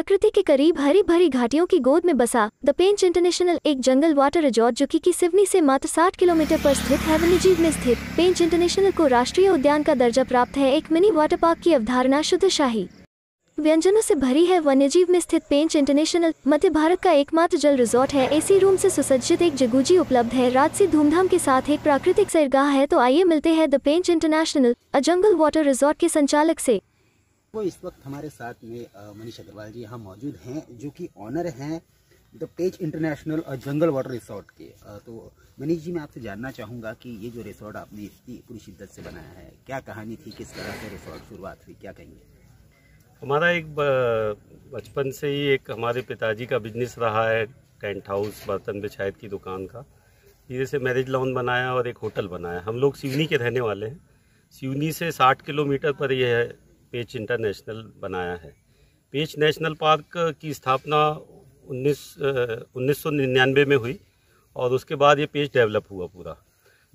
प्रकृति के करीब हरी भरी घाटियों की गोद में बसा द पेंच इंटरनेशनल एक जंगल वाटर रिजॉर्ट जो की सिवनी से मात्र 60 किलोमीटर पर स्थित वन्यजीव में स्थित पेंच इंटरनेशनल को राष्ट्रीय उद्यान का दर्जा प्राप्त है एक मिनी वाटर पार्क की अवधारणा शुद्ध शाही व्यंजनों से भरी है वन्यजीव में स्थित पेंच इंटरनेशनल मध्य भारत का एकमात्र जल रिजॉर्ट है एसी रूम से सुसज्जित एक जगूजी उपलब्ध है रात से धूमधाम के साथ एक प्राकृतिक सैरगाह है तो आइए मिलते हैं the Pench international a jungle water resort के संचालक से वो इस वक्त हमारे साथ में मनीष अग्रवाल जी यहाँ मौजूद हैं जो कि ऑनर हैं the Pench international jungle water resort के तो मनीष जी मैं आपसे जानना चाहूँगा कि ये जो रिसोर्ट आपने इतनी पूरी शिद्दत से बनाया है क्या कहानी थी किस तरह से रिसोर्ट शुरुआत हुई क्या कहेंगे हमारा एक बचपन से ही एक हमारे पिताजी का बिजनेस रहा है टेंट हाउस बर्तन बिछायत की दुकान का धीरे से मैरिज लॉन बनाया और एक होटल बनाया हम लोग सिवनी के रहने वाले हैं सिवनी से 60 किलोमीटर पर यह पेच इंटरनेशनल बनाया है पेच नेशनल पार्क की स्थापना उन्नीस उन्नीस में हुई और उसके बाद ये पेच डेवलप हुआ पूरा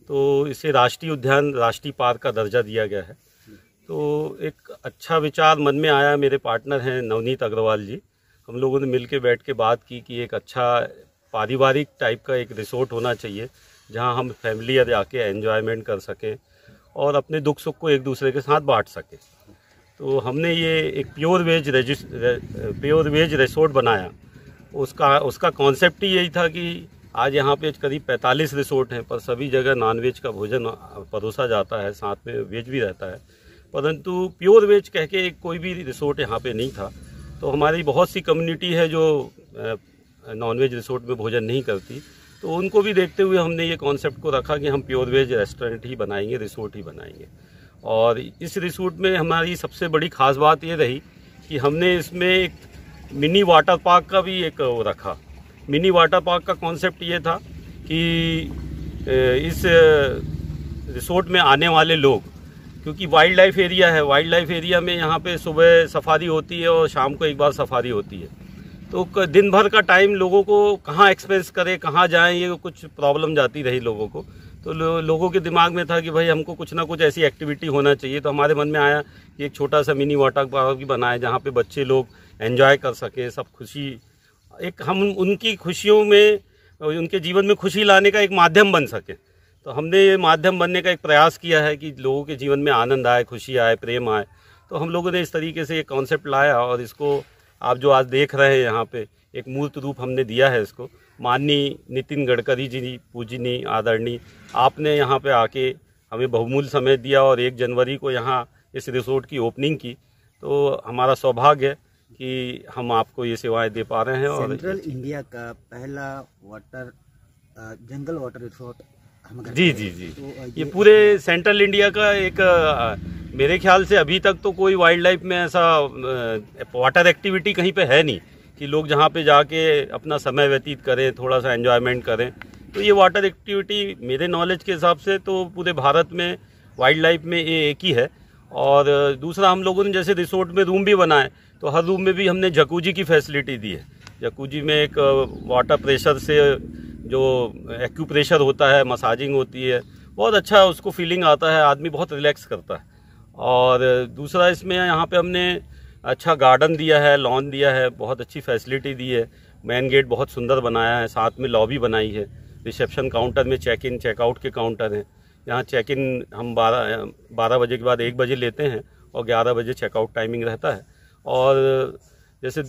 तो इसे राष्ट्रीय उद्यान राष्ट्रीय पार्क का दर्जा दिया गया है तो एक अच्छा विचार मन में आया मेरे पार्टनर हैं नवनीत अग्रवाल जी हम लोगों ने के बैठ के बात की कि एक अच्छा पारिवारिक टाइप का एक रिसोर्ट होना चाहिए जहां हम फैमिली आके एन्जॉयमेंट कर सकें और अपने दुख सुख को एक दूसरे के साथ बांट सकें तो हमने ये एक प्योर वेज रेजिस्ट प्योर वेज रिसोर्ट बनाया उसका उसका कॉन्सेप्ट ही यही था कि आज यहाँ पे करीब 45 रिसोर्ट हैं पर सभी जगह नॉनवेज का भोजन परोसा जाता है साथ में वेज भी रहता है परंतु प्योर वेज कह के कोई भी रिसोर्ट यहाँ पे नहीं था तो हमारी बहुत सी कम्युनिटी है जो नॉनवेज रिसोर्ट में भोजन नहीं करती तो उनको भी देखते हुए हमने ये कॉन्सेप्ट को रखा कि हम प्योर वेज रेस्टोरेंट ही बनाएंगे रिसोर्ट ही बनाएंगे और इस रिसोर्ट में हमारी सबसे बड़ी खास बात ये रही कि हमने इसमें एक मिनी वाटर पार्क का भी एक रखा मिनी वाटर पार्क का कॉन्सेप्ट ये था कि इस रिसोर्ट में आने वाले लोग क्योंकि वाइल्ड लाइफ एरिया है वाइल्ड लाइफ एरिया में यहाँ पे सुबह सफारी होती है और शाम को एक बार सफारी होती है तो दिन भर का टाइम लोगों को कहाँ एक्सपेंस करें कहाँ जाएं ये कुछ प्रॉब्लम जाती रही लोगों को तो लो, लोगों के दिमाग में था कि भाई हमको कुछ ना कुछ ऐसी एक्टिविटी होना चाहिए तो हमारे मन में आया कि एक छोटा सा मिनी वाटर पार्क भी बनाए जहाँ पे बच्चे लोग एंजॉय कर सकें सब खुशी एक हम उनकी खुशियों में उनके जीवन में खुशी लाने का एक माध्यम बन सके तो हमने ये माध्यम बनने का एक प्रयास किया है कि लोगों के जीवन में आनंद आए खुशी आए प्रेम आए तो हम लोगों ने इस तरीके से एक कॉन्सेप्ट लाया और इसको आप जो आज देख रहे हैं यहाँ पर एक मूर्त रूप हमने दिया है इसको माननीय नितिन गडकरी जी पूजनी आदरणीय आपने यहाँ पे आके हमें बहुमूल्य समय दिया और एक जनवरी को यहाँ इस रिसोर्ट की ओपनिंग की तो हमारा सौभाग्य है कि हम आपको ये सेवाएं दे पा रहे हैं और सेंट्रल इंडिया का पहला वाटर जंगल वाटर रिसोर्ट जी जी जी तो ये, ये पूरे सेंट्रल इंडिया का एक मेरे ख्याल से अभी तक तो कोई वाइल्ड लाइफ में ऐसा वाटर एक्टिविटी कहीं पे है नहीं कि लोग जहाँ पे जाके अपना समय व्यतीत करें थोड़ा सा एन्जॉयमेंट करें तो ये वाटर एक्टिविटी मेरे नॉलेज के हिसाब से तो पूरे भारत में वाइल्ड लाइफ में ये एक ही है और दूसरा हम लोगों ने जैसे रिसोर्ट में रूम भी बनाए तो हर रूम में भी हमने जकूजी की फैसिलिटी दी है जकूजी में एक वाटर uh, प्रेशर से जो एक्यूप्रेशर होता है मसाजिंग होती है बहुत अच्छा उसको फीलिंग आता है आदमी बहुत रिलैक्स करता है और दूसरा इसमें यहाँ पे हमने अच्छा गार्डन दिया है लॉन दिया है बहुत अच्छी फैसिलिटी दी है मेन गेट बहुत सुंदर बनाया है साथ में लॉबी बनाई है रिसेप्शन काउंटर में चेक इन चेकआउट के काउंटर हैं यहाँ चेक इन हम बारह बारह बजे के बाद एक बजे लेते हैं और ग्यारह बजे चेकआउट टाइमिंग रहता है और जैसे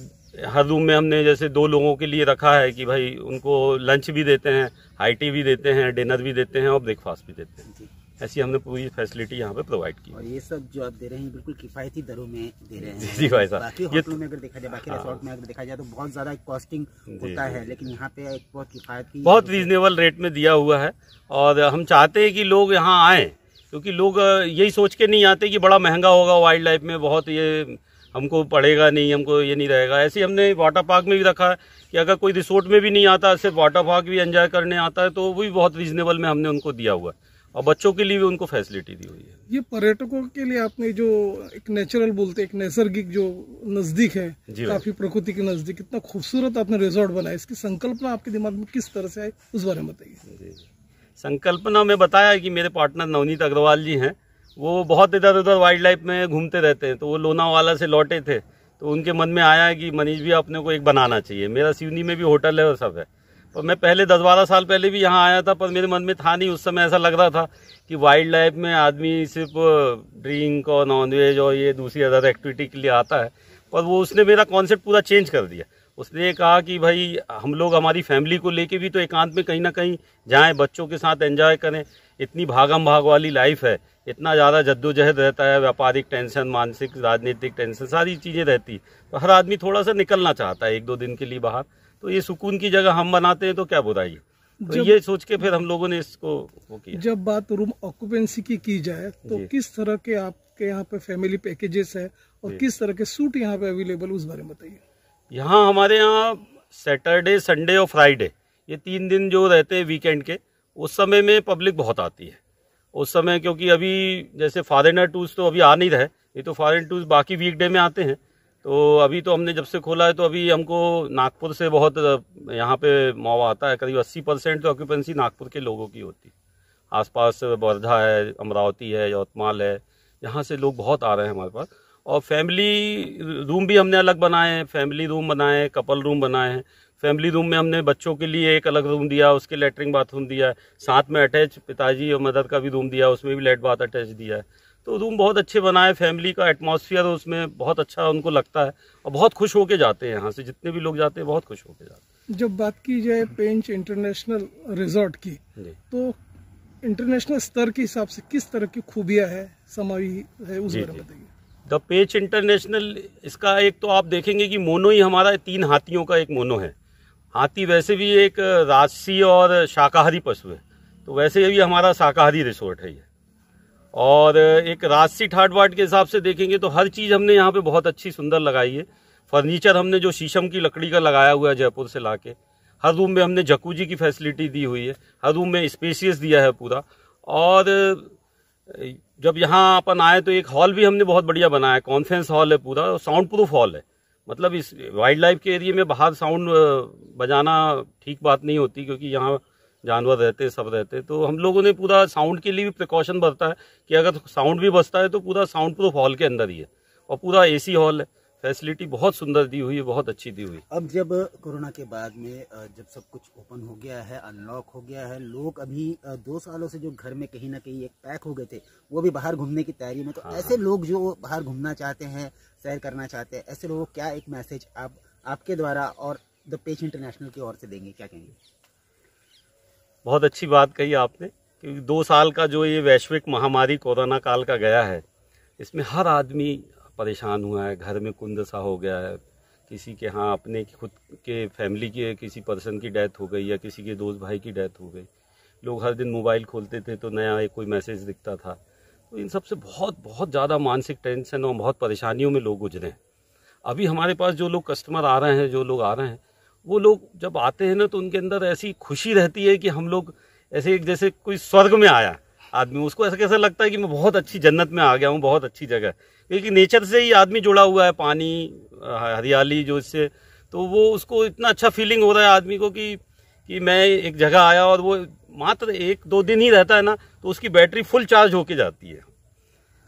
हर रूम में हमने जैसे दो लोगों के लिए रखा है कि भाई उनको लंच भी देते हैं हाई टी भी देते हैं डिनर भी देते हैं और ब्रेकफास्ट भी देते हैं ऐसी हमने पूरी फैसिलिटी यहाँ पे प्रोवाइड की और ये सब जो आप दे रहे हैं बिल्कुल किफायती दरों में दे रहे हैं जी भाई साहब बाकी होटलों में अगर देखा जाए बाकी रिसोर्ट हाँ। में अगर देखा जाए तो बहुत ज्यादा कॉस्टिंग होता है लेकिन यहाँ पे एक बहुत किफायती बहुत रीजनेबल रेट में दिया हुआ है और हम चाहते हैं कि लोग यहाँ आए क्योंकि लोग यही सोच के नहीं आते कि बड़ा महंगा होगा वाइल्ड लाइफ में बहुत ये हमको पड़ेगा नहीं हमको ये नहीं रहेगा ऐसे हमने वाटर पार्क में भी रखा है कि अगर कोई रिसोर्ट में भी नहीं आता सिर्फ वाटर पार्क भी एंजॉय करने आता है तो वो भी बहुत रीजनेबल में हमने उनको दिया हुआ है और बच्चों के लिए भी उनको फैसिलिटी दी हुई है ये पर्यटकों के लिए आपने जो एक नेचुरल बोलते एक नैसर्गिक जो नजदीक है काफी प्रकृति के नजदीक इतना खूबसूरत आपने रिजॉर्ट बनाया इसकी संकल्पना आपके दिमाग में किस तरह से आई उस बारे में बताइए संकल्पना में बताया कि मेरे पार्टनर नवनीत अग्रवाल जी हैं वो बहुत इधर उधर वाइल्ड लाइफ में घूमते रहते हैं तो वो लोनावाला से लौटे थे तो उनके मन में आया कि मनीष भी अपने को एक बनाना चाहिए मेरा सिवनी में भी होटल है और सब है और मैं पहले दस बारह साल पहले भी यहाँ आया था पर मेरे मन में था नहीं उस समय ऐसा लग रहा था कि वाइल्ड लाइफ में आदमी सिर्फ ड्रिंक और नॉनवेज और ये दूसरी अदर एक्टिविटी के लिए आता है पर वो उसने मेरा कॉन्सेप्ट पूरा चेंज कर दिया उसने कहा कि भाई हम लोग हमारी फैमिली को लेके भी तो एकांत में कहीं ना कहीं जाएं बच्चों के साथ एंजॉय करें इतनी भागम भाग वाली लाइफ है इतना ज़्यादा जद्दोजहद रहता है व्यापारिक टेंशन मानसिक राजनीतिक टेंशन सारी चीज़ें रहती तो हर आदमी थोड़ा सा निकलना चाहता है एक दो दिन के लिए बाहर तो ये सुकून की जगह हम बनाते हैं तो क्या बुराई तो ये सोच के फिर हम लोगों ने इसको वो किया जब बात रूम ऑक्यूपेंसी की की जाए तो किस तरह के आपके यहाँ पे फैमिली पैकेजेस है और किस तरह के सूट यहाँ पे अवेलेबल उस बारे में बताइए यहाँ हमारे यहाँ सैटरडे संडे और फ्राइडे ये तीन दिन जो रहते हैं वीकेंड के उस समय में पब्लिक बहुत आती है उस समय क्योंकि अभी जैसे फॉरेनर टूर्स तो अभी आ नहीं रहे ये तो फॉरन टूर्स बाकी वीकडे में आते हैं तो अभी तो हमने जब से खोला है तो अभी हमको नागपुर से बहुत यहाँ पे मावा आता है करीब अस्सी परसेंट तो ऑक्यूपेंसी नागपुर के लोगों की होती है आसपास वर्धा है अमरावती है यवतमाल है यहाँ से लोग बहुत आ रहे हैं हमारे पास और फैमिली रूम भी हमने अलग बनाए हैं फैमिली रूम बनाए हैं कपल रूम बनाए हैं फैमिली रूम में हमने बच्चों के लिए एक अलग रूम दिया उसके लेटरिन बाथरूम दिया है साथ में अटैच पिताजी और मदर का भी रूम दिया उसमें भी लेट बाथ अटैच दिया है तो रूम बहुत अच्छे बनाए फैमिली का एटमोसफियर उसमें बहुत अच्छा उनको लगता है और बहुत खुश होके जाते हैं यहाँ से जितने भी लोग जाते हैं बहुत खुश होके जाते हैं जब बात की जाए पेंच इंटरनेशनल रिजॉर्ट की तो इंटरनेशनल स्तर के हिसाब से किस तरह की खूबियाँ है समावी है उस बारे में बताइए द पेच इंटरनेशनल इसका एक तो आप देखेंगे कि मोनो ही हमारा तीन हाथियों का एक मोनो है हाथी वैसे भी एक राजसी और शाकाहारी पशु है तो वैसे भी हमारा शाकाहारी रिसोर्ट है ये और एक राजसी ठाट वाट के हिसाब से देखेंगे तो हर चीज़ हमने यहाँ पे बहुत अच्छी सुंदर लगाई है फर्नीचर हमने जो शीशम की लकड़ी का लगाया हुआ है जयपुर से लाके हर रूम में हमने जकूजी की फैसिलिटी दी हुई है हर रूम में स्पेसियस दिया है पूरा और जब यहाँ अपन आए तो एक हॉल भी हमने बहुत बढ़िया बनाया है कॉन्फ्रेंस हॉल है पूरा और साउंड प्रूफ हॉल है मतलब इस वाइल्ड लाइफ के एरिए में बाहर साउंड बजाना ठीक बात नहीं होती क्योंकि यहाँ जानवर रहते सब रहते तो हम लोगों ने पूरा साउंड के लिए भी प्रिकॉशन बरता है कि अगर साउंड भी बचता है तो पूरा साउंड प्रूफ हॉल के अंदर ही है और पूरा एसी हॉल है फैसिलिटी बहुत सुंदर दी हुई है बहुत अच्छी दी हुई अब जब कोरोना के बाद में जब सब कुछ ओपन हो गया है अनलॉक हो गया है लोग अभी दो सालों से जो घर में कहीं ना कहीं एक पैक हो गए थे वो भी बाहर घूमने की तैयारी में तो हाँ। ऐसे हाँ। लोग जो बाहर घूमना चाहते हैं सैर करना चाहते हैं ऐसे लोगों को क्या एक मैसेज आप आपके द्वारा और द पेज इंटरनेशनल की ओर से देंगे क्या कहेंगे बहुत अच्छी बात कही आपने क्योंकि दो साल का जो ये वैश्विक महामारी कोरोना काल का गया है इसमें हर आदमी परेशान हुआ है घर में कुंद सा हो गया है किसी के हाँ अपने खुद के फैमिली के किसी पर्सन की डेथ हो गई या किसी के दोस्त भाई की डेथ हो गई लोग हर दिन मोबाइल खोलते थे तो नया एक कोई मैसेज दिखता था तो इन सब से बहुत बहुत ज़्यादा मानसिक टेंशन और बहुत परेशानियों में लोग गुजरे हैं अभी हमारे पास जो लोग कस्टमर आ रहे हैं जो लोग आ रहे हैं वो लोग जब आते हैं ना तो उनके अंदर ऐसी खुशी रहती है कि हम लोग ऐसे एक जैसे कोई स्वर्ग में आया आदमी उसको ऐसा कैसा लगता है कि मैं बहुत अच्छी जन्नत में आ गया हूँ बहुत अच्छी जगह क्योंकि नेचर से ही आदमी जुड़ा हुआ है पानी हरियाली जो इससे तो वो उसको इतना अच्छा फीलिंग हो रहा है आदमी को कि कि मैं एक जगह आया और वो मात्र एक दो दिन ही रहता है ना तो उसकी बैटरी फुल चार्ज होके जाती है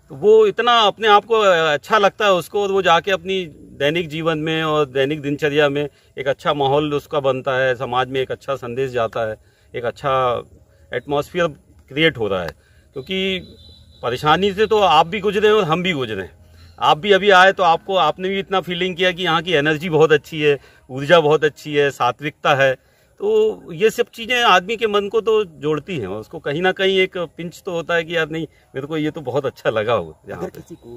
तो वो इतना अपने आप को अच्छा लगता है उसको वो जाके अपनी दैनिक जीवन में और दैनिक दिनचर्या में एक अच्छा माहौल उसका बनता है समाज में एक अच्छा संदेश जाता है एक अच्छा एटमोसफियर क्रिएट हो रहा है क्योंकि परेशानी से तो आप भी गुजरे और हम भी गुजरे आप भी अभी आए तो आपको आपने भी इतना फीलिंग किया कि यहाँ की एनर्जी बहुत अच्छी है ऊर्जा बहुत अच्छी है सात्विकता है तो ये सब चीज़ें आदमी के मन को तो जोड़ती हैं उसको कहीं ना कहीं एक पिंच तो होता है कि यार नहीं मेरे को ये तो बहुत अच्छा लगा हो यहाँ किसी को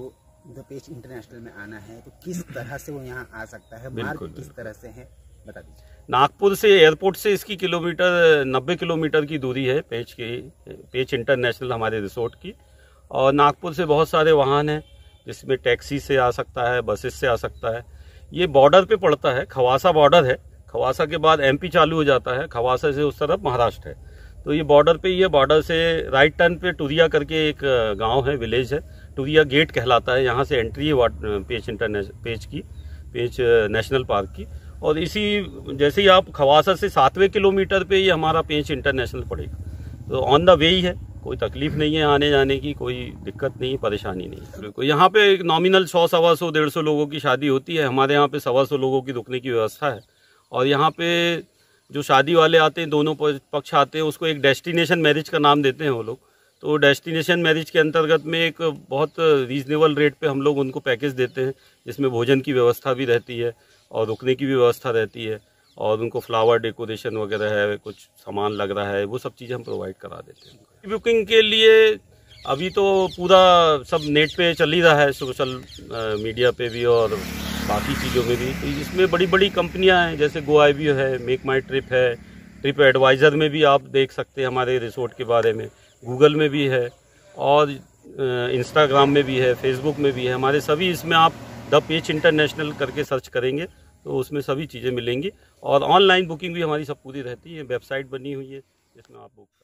दपेश इंटरनेशनल में आना है तो किस तरह से वो यहाँ आ सकता है बिल्कुल किस तरह से है बता दीजिए नागपुर से एयरपोर्ट से इसकी किलोमीटर 90 किलोमीटर की दूरी है पेच की पेच इंटरनेशनल हमारे रिसोर्ट की और नागपुर से बहुत सारे वाहन हैं जिसमें टैक्सी से आ सकता है बसेस से आ सकता है ये बॉर्डर पे पड़ता है खवासा बॉर्डर है खवासा के बाद एमपी चालू हो जाता है खवासा से उस तरफ महाराष्ट्र है तो ये बॉर्डर पे ये बॉर्डर से राइट टर्न पे टूरिया करके एक गांव है विलेज है टूरिया गेट कहलाता है यहाँ से एंट्री है पेच इंटरनेशनल पेच की पेच नेशनल पार्क की और इसी जैसे ही आप खवासा से सातवें किलोमीटर पर ये हमारा पेच इंटरनेशनल पड़ेगा तो ऑन द वे ही है कोई तकलीफ नहीं है आने जाने की कोई दिक्कत नहीं परेशानी नहीं बिल्कुल यहाँ पे एक नॉमिनल सौ सवा सौ डेढ़ सौ लोगों की शादी होती है हमारे यहाँ पे सवा सौ लोगों की रुकने की व्यवस्था है और यहाँ पे जो शादी वाले आते हैं दोनों पक्ष आते हैं उसको एक डेस्टिनेशन मैरिज का नाम देते हैं वो लोग तो डेस्टिनेशन मैरिज के अंतर्गत में एक बहुत रीजनेबल रेट पे हम लोग उनको पैकेज देते हैं जिसमें भोजन की व्यवस्था भी रहती है और रुकने की भी व्यवस्था रहती है और उनको फ्लावर डेकोरेशन वगैरह है कुछ सामान लग रहा है वो सब चीज़ें हम प्रोवाइड करा देते हैं बुकिंग के लिए अभी तो पूरा सब नेट पे चल ही रहा है सोशल मीडिया पे भी और बाकी चीज़ों में भी इसमें बड़ी बड़ी कंपनियां हैं जैसे गो आई है मेक माई ट्रिप है ट्रिप एडवाइज़र में भी आप देख सकते हैं हमारे रिसोर्ट के बारे में गूगल में भी है और इंस्टाग्राम में भी है फेसबुक में भी है हमारे सभी इसमें आप द पेच इंटरनेशनल करके सर्च करेंगे तो उसमें सभी चीज़ें मिलेंगी और ऑनलाइन बुकिंग भी हमारी सब पूरी रहती है वेबसाइट बनी हुई है जिसमें आप बुक